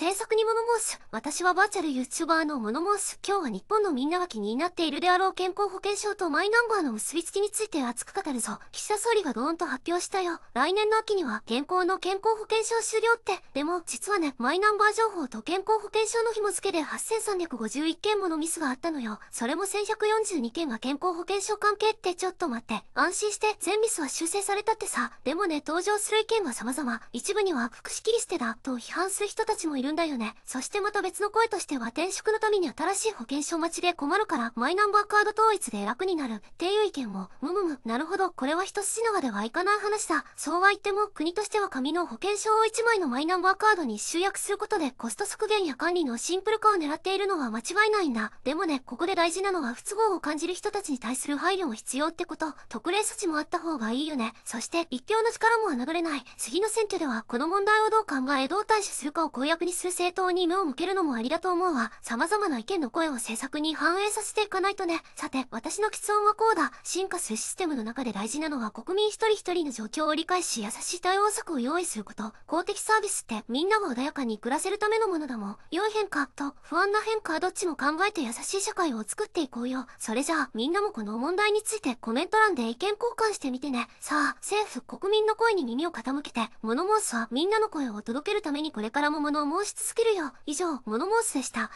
制作に物申す。私はバーチャル YouTuber の物申す。今日は日本のみんなが気になっているであろう健康保険証とマイナンバーの結びつきについて熱く語るぞ。岸田総理がドーンと発表したよ。来年の秋には健康の健康保険証終了って。でも、実はね、マイナンバー情報と健康保険証の紐付けで8351件ものミスがあったのよ。それも1142件が健康保険証関係ってちょっと待って。安心して、全ミスは修正されたってさ。でもね、登場する意見は様々。一部には、福祉切り捨てだ、と批判する人たちもいるんだよね。そしてまた別の声としては転職のために新しい保険証待ちで困るから、マイナンバーカード統一で楽になるっていう意見も、むむむ、なるほど、これは一筋縄ではいかない話だ。そうは言っても、国としては紙の保険証を1枚のマイナンバーカードに集約することでコスト削減や管理のシンプル化を狙っているのは間違いないんだ。でもね、ここで大事なのは不都合を感じる人たちに対する配慮も必要ってこと、特例措置もあった方がいいよね。そして、一票の力も侮れない。次の選挙では、この問題をどう考え、どう対処するかを公約にす正当に目を向けるのもありだと思うわ。様々な意見の声を政策に反映させていかないとね。さて、私の結音はこうだ。進化するシステムの中で大事なのは国民一人一人の状況を理解し、優しい対応策を用意すること。公的サービスってみんなが穏やかに暮らせるためのものだもん。良い変化と不安な変化はどっちも考えて優しい社会を作っていこうよ。それじゃあ、みんなもこの問題についてコメント欄で意見交換してみてね。さあ、政府、国民の声に耳を傾けて、物申すはみんなの声を届けるためにこれからも物申温室スキルよ以上物申しでした